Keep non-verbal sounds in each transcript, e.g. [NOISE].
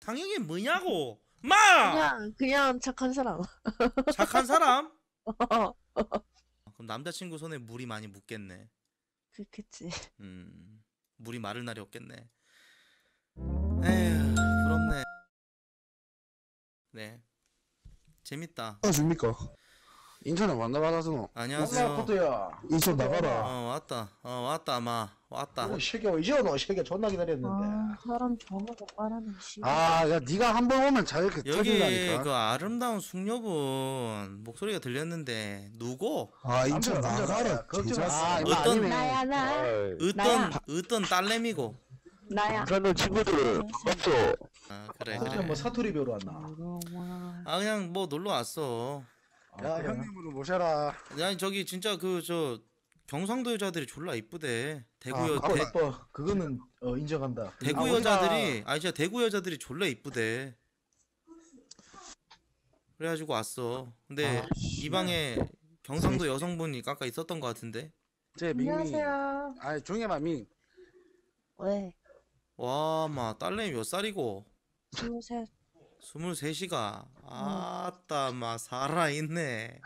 상혁이 뭐냐고 마 그냥 그냥 착한 사람 [LAUGHS] 착한 사람 어. 그럼 남자친구 손에 물이 많이 묻겠네 그렇겠지 음 물이 마를 날이 없겠네 에휴 부럽네 네 재밌다 아 재밌까 인천에 왔나 받았서 안녕하세요. 코트야. 인천 나가라. 어 왔다. 어 왔다 마. 왔다. 오새끼 이제 너새끼 존나 기다렸는데. 아, 사람 저보고 빨아는 씨. 아, 야 네가 한번 오면 잘 이렇게 그, 여기 터진다니까. 그 아름다운 숙녀분 목소리가 들렸는데 누구? 아 인천 나가라. 걱정 아, 어떤- 아니 나야 나 나야. 어떤 어떤 딸내미고. 나야. 북한 친구들 반갑아 그래 그래. 어뭐 사투리 배우러 왔나. 아 그냥 뭐 놀러 왔어. 아, 야그래 형님으로 모셔라. 아니 저기 진짜 그 저 경상도 여자들이 졸라 이쁘대. 대구 아, 여 아, 대, 그거는 어, 인정한다. 대구 아 여자들이 아니 진짜 대구 여자들이 졸라 이쁘대. 그래가지고 왔어. 근데 아, 이 방에 경상도 여성분이 아까 있었던 것 같은데. 제 민미. 안녕하세요. 아니 종해봐 민. 왜? 와마 딸내미 몇 살이고? 안녕하 23시가 음. 아따 마 살아있네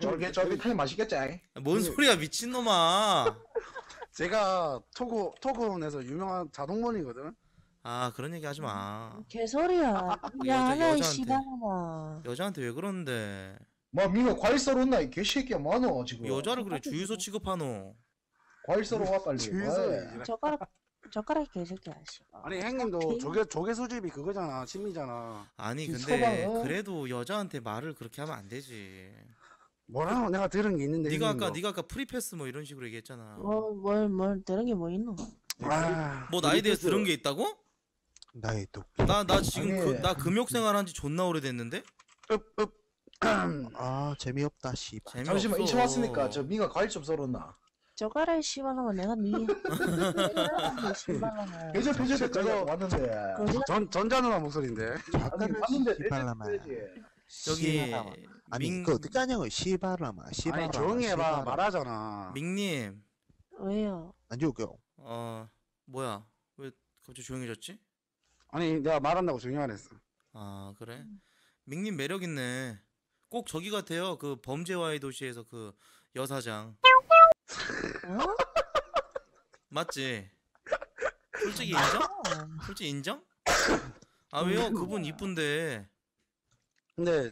쫄깃쫄깃하니 맛있겠지? 뭔 그 소리야 미친놈아 제가 토고 토고에서 유명한 자동문이거든. 아 그런 얘기 하지 마 음, 개소리야. 아, 야, 하나의 시방아. 여자한테 왜 그러는데 마 미가 과일 썰어 온나 이 개새끼야 많어 지금. 여자를 그래 주유소 취급하노 과일 썰어 와 빨리. 주유소 젓가락 젓가락이 개새끼야 씨 아, 아니 형님도 조개 조개 수집이 그거잖아 취미잖아 아니 근데 소방은- 그래도 여자한테 말을 그렇게 하면 안 되지. 뭐라고 내가 들은 게 있는데 네가 아까 네가 아까 프리패스 뭐 이런 식으로 얘기했잖아. 뭘뭘뭘 뭐, 되는 게뭐 있노 아, 뭐 나에 대해서 들은 게 있다고? 나의 도나 나 지금 그, 나 금욕 생활한 지 존나 오래됐는데 [CLEARS THROAT] 아 재미없다 씨 재미없어. 잠시만 2초 왔으니까 저 미가 과일 좀 썰었나 저거를 시원놈은 내가 니 씨발놈아 예제 왔는데 전, 전자 누나 목소리인데 작가를 씨발놈아 여기 니 민... 그 어떻게 하냐고 씨발놈아 씨발놈아 아니 조용 해봐 말하잖아 밍님 왜요? 안 좋을게요 어 뭐야 왜 갑자기 조용해졌지? 아니 내가 말한다고 조용히 안어아 그래? 음. 님 매력 있네 꼭 저기 같아요 그 범죄와의 도시에서 그 여사장 어? 맞지? 솔직히 인정? 솔직히 인정? 아 왜요? 그분 이쁜데. 근데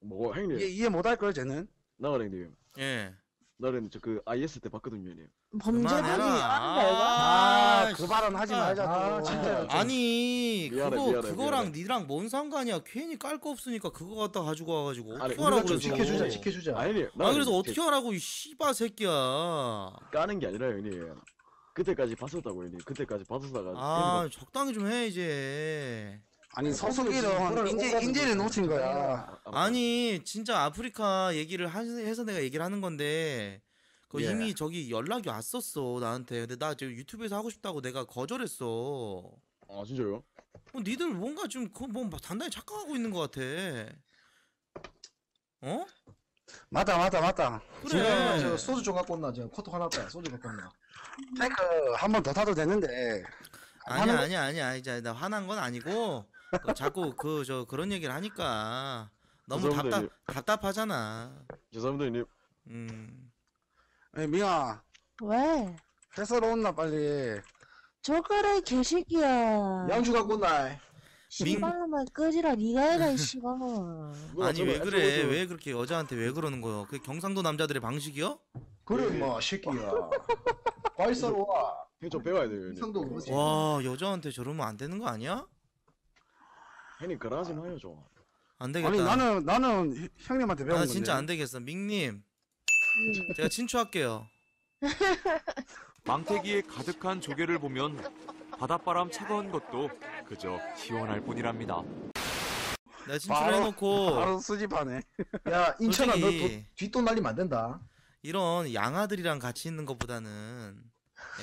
뭐 형님 이해, 이해 못할 걸 쟤는. 나와님 예. 나와 저그 IS 때 봤거든요 형님. 범죄범이 한 아, 아 그 발언 하지 말자. 아, 진짜. 아, 아니, 미안해, 그거 미안해, 그거랑 미안해. 니랑 뭔 상관이야? 괜히 깔 거 없으니까 그거 갖다 가지고 와 가지고 어떻게 하라고 그래. 지켜주자, 지켜주자. 아니, 아 그래서 어떻게 하라고 이 씨바 새끼야. 까는 게 아니라 형님. 그때까지 봤었다고 형님. 그때까지 봤었다가. 아, 적당히 좀 해 이제. 아니 서수기는 인재 인재를 놓친 거야. 아니 진짜 아프리카 얘기를 해서 내가 얘기를 하는 건데 그 예. 이미 저기 연락이 왔었어 나한테. 근데 나 지금 유튜브에서 하고 싶다고 내가 거절했어. 아 진짜요? 어, 니들 뭔가 지금 뭐 그 단단히 착각하고 있는 것 같아. 어? 맞다 맞다 맞다 그래. 지금 소주 좀 갖고 온나 지금 코트 화났다 소주 갖고 온나 탱크 한 번 더 타도 되는데 아니 화는- 아니야 아니 이제 나 화난 건 아니고 그 자꾸 그 저 그런 얘기를 하니까 너무 답답 답답하잖아. 죄송합니다 님 음. 아니, 미야. 왜? 회사로 온나, 빨리. 저거래 개새끼야. 양주 갖고 온나. 씨발로만 끄지라 니가 해라 씨발. [LAUGHS] 뭐 아니 왜 그래? 왜 그렇게 여자한테 왜 그러는 거요? 그 경상도 남자들의 방식이요? 그래 마 예. 뭐, 새끼야 과사로와형 [LAUGHS] 배워야 돼요 형도 오지 와 여자한테 저러면 안 되는 거 아니야? 형님 그러지 마요 좀안 되겠다. 아니, 나는, 나는 형- 님한테 배운 나 건데. 진짜 안 되겠어. 민님 음. 제가 친추할게요. 망태기에 가득한 조개를 보면 바닷바람 차가운 것도 그저 시원할 뿐이랍니다. 내가 친추 해놓고 바로 수집하네. 야 인천아 솔직히- 너 뒷돈 날리면 안 된다. 이런 양아들이랑 같이 있는 것보다는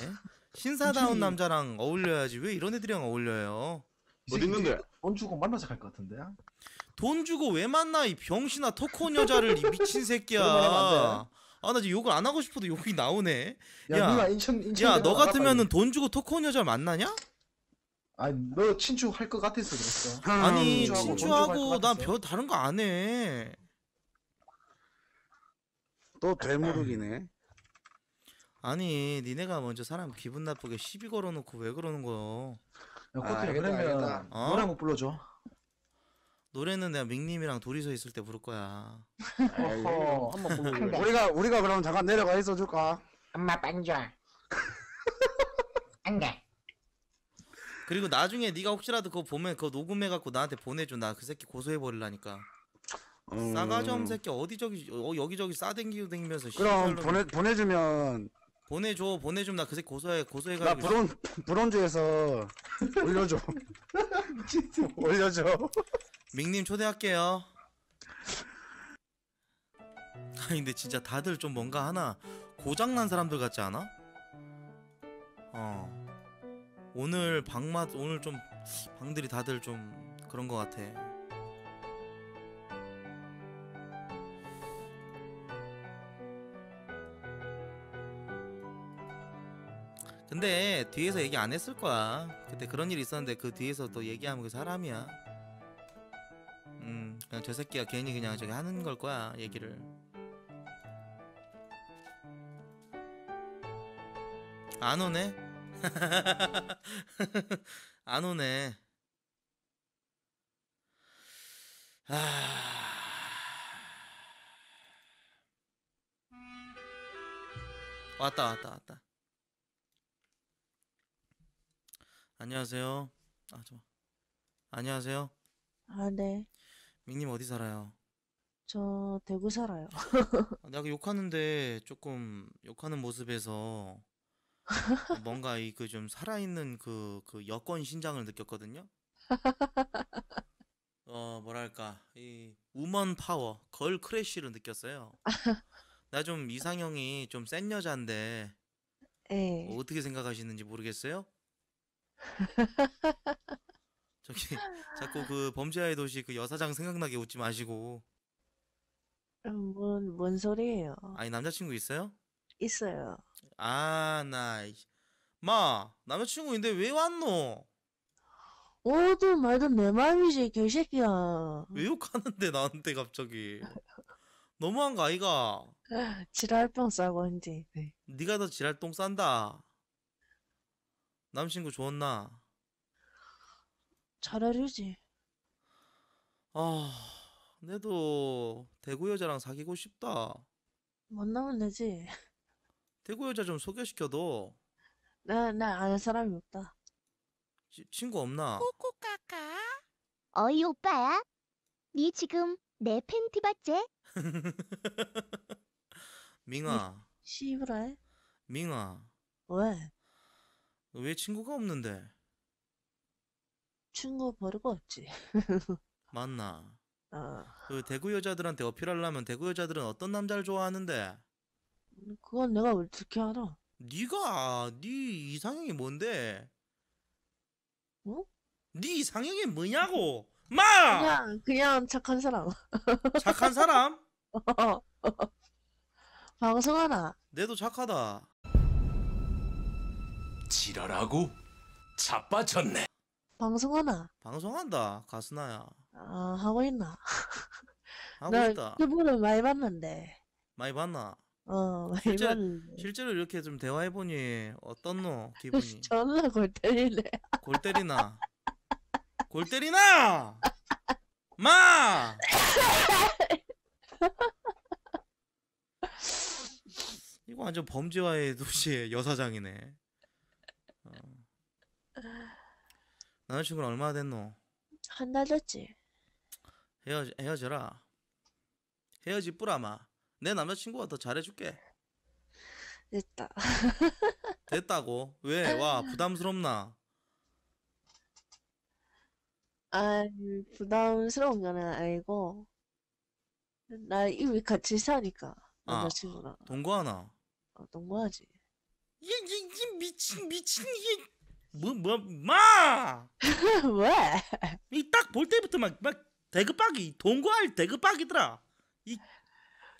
예? 신사다운 남자랑 어울려야지 왜 이런 애들이랑 어울려요? 이 어디 있는데? 돈 주고 만나서 갈것 같은데. 돈 주고 왜 만나 이 병신아 토크 여자를 이 미친 그런 말 하면 안 새끼야. 아나 지금 욕을 안 하고 싶어도 욕이 나오네. 야, 야, 인천, 인천 야, 너 같으면은 돈 주고 토크온 여자 만나냐? 아니 너 친추 할것 같아서 그랬어. 음, 아니 친추하고, 난 별 다른 거 안 해. 또 되무르기네. 아니 니네가 먼저 사람 기분 나쁘게 시비 걸어놓고 왜 그러는 거요? 야, 코트 아, 그러면 어? 노래 한곡 불러줘. 노래는 내가 믹님이랑 둘이서 있을 때 부를 거야. 어허. 우리가 우리가 그럼 잠깐 내려가 있어 줄까? 엄마 반주. [LAUGHS] 안돼. 그리고 나중에 네가 혹시라도 그거 보면 그거 녹음해 갖고 나한테 보내줘. 나그 음. 어, 그 새끼 고소해 버릴라니까. 음... 싸가점 새끼 어디 저기 어, 여기저기 싸댕기고 댕기면서 그럼 보내 보내주면 보내줘 보내주면 나그 새끼 고소해 고소해가 나 브론 브론즈에서 [LAUGHS] 올려줘 올려줘 밍님 초대할게요. 아니 근데 진짜 다들 좀 뭔가 하나 고장난 사람들 같지 않아? 어 오늘 방맛 오늘 좀 방들이 다들 좀 그런 것 같아. 근데 뒤에서 얘기 안 했을 거야. 그때 그런 일이 있었는데 그 뒤에서 또 얘기하면 그 사람이야. 그냥 저 새끼가 괜히 그냥 저기 하는 걸 거야 얘기를 안 오네? [LAUGHS] 안 오네 아... 왔다 왔다 왔다 안녕하세요 아 좋아 안녕하세요 아네 미님 어디 살아요? 저 대구 살아요. 아, 내가 욕하는데 조금 욕하는 모습에서 [LAUGHS] 뭔가 이그좀 살아있는 그, 그 여권 신장을 느꼈거든요. [LAUGHS] 어 뭐랄까 이 우먼 파워 걸 크래쉬를 느꼈어요. [LAUGHS] 나 좀 이상형이 좀 센 여자인데 예. 뭐 어떻게 생각하시는지 모르겠어요. 저기 [LAUGHS] 자꾸 그범죄아의 도시 그 여사장 생각나게 웃지 마시고. 음, 뭔, 뭔 소리예요? 아니 남자친구 있어요? 있어요. 아, 나. 이- 마, 남자친구인데 왜 왔노? 오든 말든 내 마음이지, 개새끼야. 왜 욕하는데 나한테 갑자기. [LAUGHS] 너무한 거 아이가? 지랄똥 싸고 한디. 네. 네가 더 지랄 똥 싼다. 남친구 좋았나? 잘 알지? 아, 내도 대구 여자랑 사귀고 싶다. 만나면 되지. 대구 여자 좀소개시켜도 나, 나 아는 사람이 없다. 지- 친구 없나? 코코카카 어이 오빠야? 니 지금 내 팬티 봤제? 민아, 씨부라 민아, 왜? 왜 친구가 없는데? 친구 버리고 없지. [LAUGHS] 맞나? 어. 그 대구 여자들한테 어필하려면 대구 여자들은 어떤 남자를 좋아하는데? 음, 그건 내가 어떻게 알아? 네가 네 이상형이 뭔데? 어? 네 이상형이 뭐냐고? [LAUGHS] 마! 그냥 그냥 착한 사람. [LAUGHS] 착한 사람? 어. 방송하나? 내도 착하다. 지랄하고 자빠졌네. 방송하나? 방송한다 가수나야아 하고 있나? 하고 나 있다 유튜브 많이 봤는데 많이 봤나? 어 많이 실제, 봤는데 실제로 이렇게 좀 대화해보니 어떻노 기분이 전라 [LAUGHS] 골 때리네 골 때리나 골 때리나 마 이거 완전 범죄와의 도시의 여사장이네 남자친구랑 얼마나 됐노? 한 달 됐지. 헤어 헤어져라. 헤어지 뿌라마. 내 남자친구가 더 잘해줄게. 됐다. [LAUGHS] 됐다고? 왜? 와 부담스럽나? 아 부담스러운 거 아니고 나 이미 같이 사니까 아, 남자친구랑 아, 동거하나? 어, 동거하지. 이게, 이게 미친 미친 이게 뭐, 뭐, 뭐, 마! [LAUGHS] 왜? 이 딱 볼 때부터 막, 막, 대급박이, 동거할 대급박이더라. 이,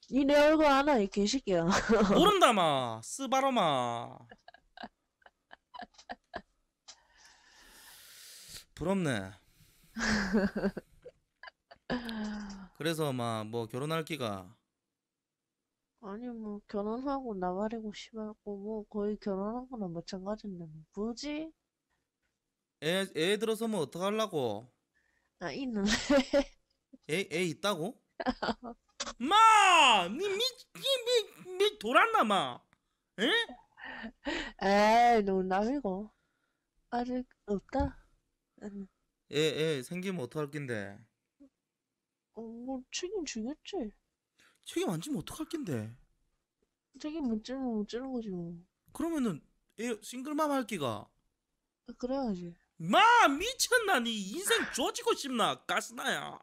이 내 얼굴 하나, 이 개새끼야. [LAUGHS] 모른다, [LAUGHS] 마. 쓰바로, 마. 부럽네. 그래서 막, 뭐, 결혼할 기가. 아니 뭐 결혼하고 나발이고 시발고 뭐, 뭐 거의 결혼한 거나 마찬가지인데 뭐. 굳이 애, 애 들어서면 어떡하려고? 나 아, 있는데. 애, 애 있다고? [LAUGHS] 마! 니 미, 미, 미, 미 돌았나, 마? 에? 에이, 농담이고. 아직 없다. 응. 애, 애 생기면 어떡할 낀데? 어, 뭐, 책임 주겠지. 책임 안 지면 어떡할 낀데? 책임 못 지면 못 지는 거지, 뭐. 그러면은, 애 싱글맘 할 끼가? 아, 그래야지. 마 미쳤나 니 인생 조지고 싶나 가스나야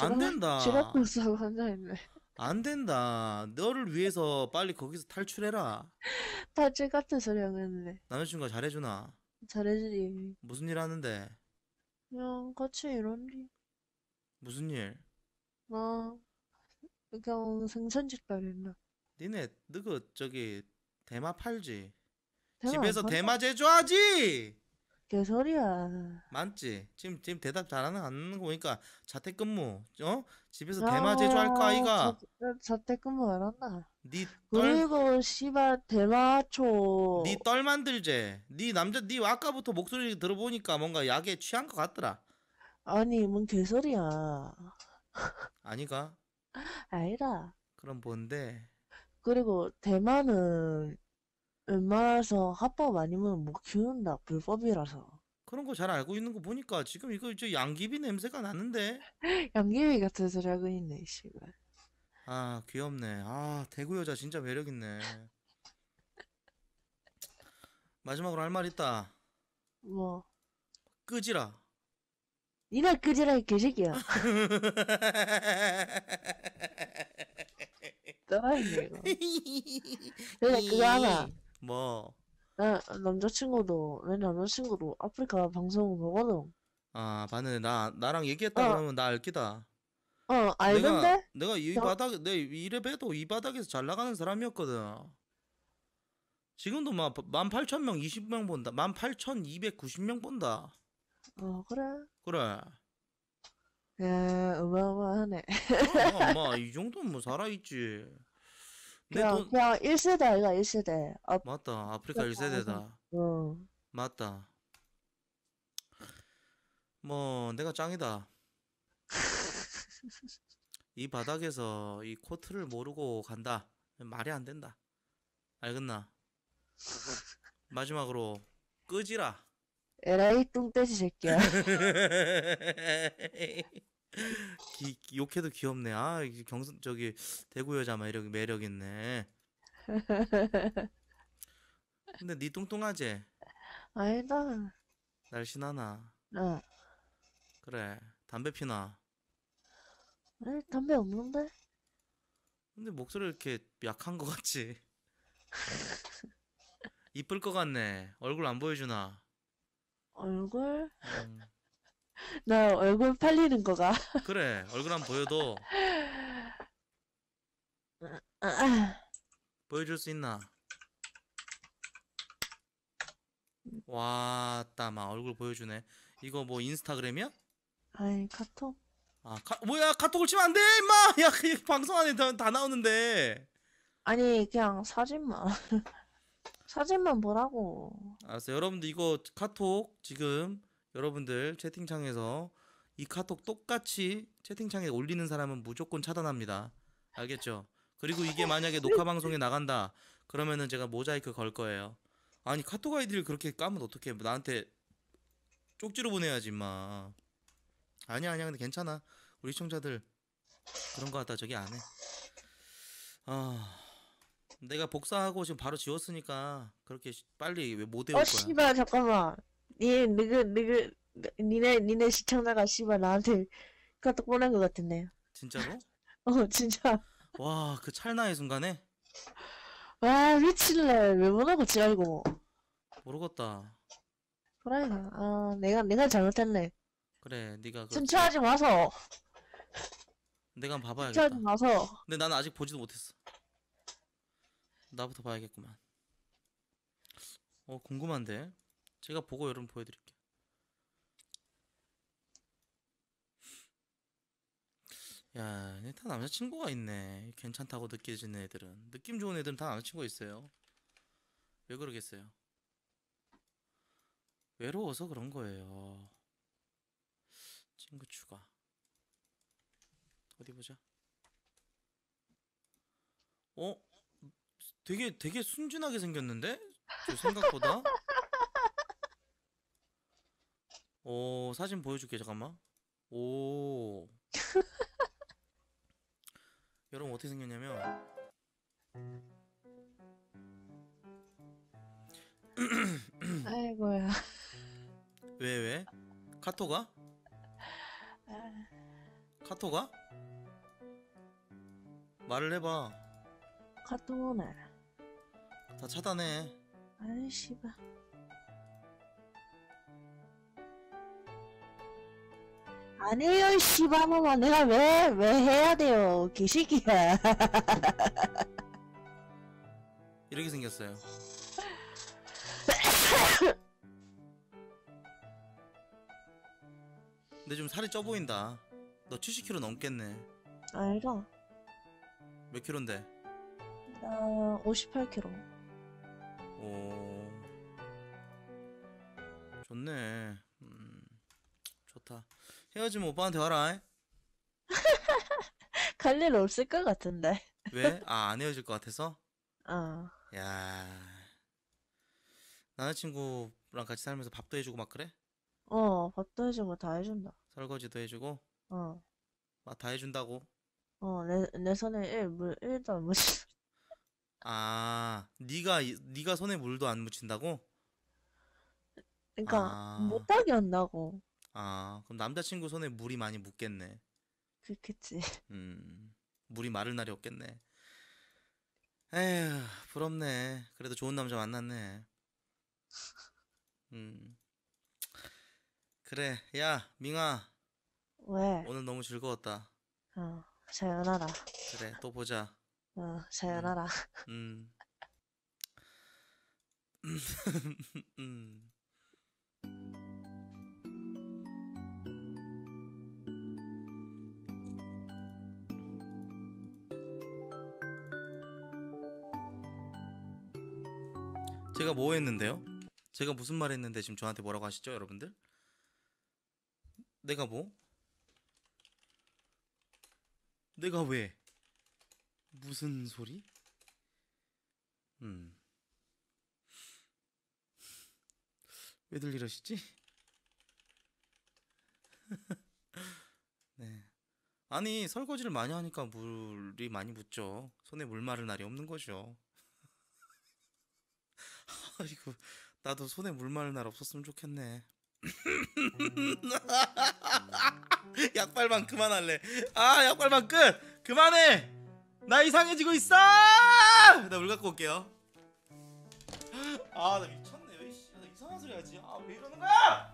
안 된다 지라콘 싸고 앉아있네 안 된다 너를 위해서 빨리 거기서 탈출해라 탈출 같은 소리 안 했네 남자친구가 잘해주나 잘해주지 무슨 일 하는데 그냥 같이 일한디 무슨 일? 나 그냥 생선짓발 했나 니네 너그 저기 대마 팔지 대마 집에서 대마 제조하지 개소리야. 많지. 지금 지금 대답 잘하는 안는거 보니까 자택근무, 어? 집에서 대마 제조할 거 아이가. 자, 자택근무 안 한다. 니 떨, 그리고 씨발 대마초. 니 떨 만들제. 니 남자, 니 아까부터 목소리 들어보니까 뭔가 약에 취한 것 같더라. 아니 뭔 개소리야. [LAUGHS] 아니가? 아니라. 그럼 뭔데? 그리고 대마는 웬만해서 합법 아니면 못 뭐 키운다 불법이라서 그런 거 잘 알고 있는 거 보니까 지금 이거 이제 양귀비 냄새가 나는데 [LAUGHS] 양귀비 같은 소리 하고 있네 씨발 아 귀엽네 아 대구 여자 진짜 매력 있네 마지막으로 할 말 있다 뭐 끄지라 니나 끄지라 개새끼야 [LAUGHS] 떠나있네 이거 그래 그거 하나 [LAUGHS] 뭐? 내 네, 남자친구도 내 남자친구도 아프리카 방송 보거든. 아 봤는데 나 나랑 얘기했다 어. 그러면 나 알기다. 어 알던데? 내가, 내가 이 저... 바닥 내 이래 봬도 이 바닥에서 잘 나가는 사람이었거든. 지금도 막 18,000명 20명 본다. 18,290명 본다. 어 그래. 그래. 야 어마어마하네. 어, 마이 뭐, 뭐 [LAUGHS] 정도면 뭐 살아있지. 그냥, 돈... 그냥 1세대 아이가 1세대. 아, 맞다. 아프리카 1세대다. 그러니까. 응. 어. 맞다. 뭐, 내가 짱이다. [LAUGHS] 이 바닥에서 이 코트를 모르고 간다. 말이 안 된다. 알겠나? [LAUGHS] 마지막으로 끄지라. 에라이 뚱떼지 새끼야. [LAUGHS] 기, 욕해도 귀엽네. 아, 경선, 저기, 대구 여자 이 매력, 매력 있네. 근데 니 뚱뚱하지? 아니다. 날씬하나? 응. 그래. 담배 피나? 에 담배 없는데? 근데 목소리 이렇게 약한 것 같지? 이쁠 것 같네. 얼굴 안 보여주나? 얼굴? 음. 나 얼굴 팔리는 거가. 그래 얼굴 안 보여도 보여줄 수 있나? 와 따마 얼굴 보여주네. 이거 뭐 인스타그램이야? 아니 카톡. 아 카, 뭐야 카톡을 치면 안 돼 임마 야그 방송 안에 다, 다 나오는데 아니 그냥 사진만 [LAUGHS] 사진만 보라고 알았어 여러분들 이거 카톡 지금 여러분들 채팅창에서 이 카톡 똑같이 채팅창에 올리는 사람은 무조건 차단합니다. 알겠죠? 그리고 이게 만약에 녹화 방송에 나간다. 그러면은 제가 모자이크 걸 거예요. 아니 카톡 아이디를 그렇게 까면 어떡해. 나한테 쪽지로 보내야지 임마. 아니 아니야 근데 괜찮아. 우리 시청자들 그런 거 같다 저기 안 해. 아 내가 복사하고 지금 바로 지웠으니까 그렇게 빨리 왜 못 외울 거야. 어, 씨발 잠깐만. 니네 너그 너그 니네 니네 시청자가 씨발 나한테 카톡 보낸 것 같은데요. 진짜로? [LAUGHS] 어 진짜. 와 그 찰나의 순간에. 와 미칠래 왜못하고지랄고 모르겠다. 그래가 아 내가 내가 잘못했네. 그래 네가 그 침체하지 마서. 내가 한번 봐봐야겠다. 침체하지 마서. 근데 나는 아직 보지도 못했어. 나부터 봐야겠구만. 어 궁금한데 제가 보고 여러분 보여드릴게요. 야, 다 남자친구가 있네. 괜찮다고 느껴지는 애들은. 느낌 좋은 애들은 다 남자친구가 있어요. 왜 그러겠어요? 외로워서 그런 거예요. 친구 추가. 어디 보자. 어? 되게 되게 순진하게 생겼는데? 저 생각보다 오, 어, 사진 보여줄게, 잠깐만. 오. [LAUGHS] 여러분, 어떻게 생겼냐면. [CLEARS THROAT] 아이고야. 왜, 왜? 카토가? 아. 카토가? 말을 해봐. 카톡 오네. 다 차단해. 아이, 씨발. 안 해요, 씨바마마. 내가 왜, 왜 해야 돼요, 개시기야 그 [LAUGHS] 이렇게 생겼어요. [LAUGHS] 근데 좀 살이 쪄 보인다. 너 70kg 넘겠네. 알다몇 킬로인데? 나 58kg. 오. 좋네. 좋다. 헤어지면 오빠한테 와라. [LAUGHS] 갈일 없을 것 같은데. 왜? 아, 안 헤어질 것 같아서? 어. 야. 남자친구랑 같이 살면서 밥도 해주고 막 그래? 어, 밥도 해주고 다 해준다. 설거지도 해주고? 어. 막 다 해준다고? 어, 내, 내 손에 일, 물, 일도 안 묻힌. 아, 네가 네가 손에 물도 안 묻힌다고? 그니까 아. 못하게 한다고. 아, 그럼 남자친구 손에 물이 많이 묻겠네. 그렇겠지. 음, 물이 마를 날이 없겠네. 에휴, 부럽네. 그래도 좋은 남자 만났네. 음. 그래, 야, 민아. 왜? 오늘 너무 즐거웠다. 어, 잘 연하라. 그래, 또 보자. 어, 잘 연하라. 음. 음. [LAUGHS] 음. 제가 뭐 했는데요? 제가 무슨 말 했는데 지금 저한테 뭐라고 하시죠, 여러분들? 내가 뭐? 내가 왜? 무슨 소리? 음. 왜들 이러시지? [LAUGHS] 네. 아니, 설거지를 많이 하니까 물이 많이 묻죠. 손에 물 마를 날이 없는 거죠. 아이고 나도 손에 물 마른 날 없었으면 좋겠네. 음. [LAUGHS] 약발만 그만할래. 아 약발만 끝. 그만해. 나 이상해지고 있어. 나 물 갖고 올게요. [GASPS] 아나미쳤네 이씨. 나 이상한 소리 하지. 아왜 이러는 거야?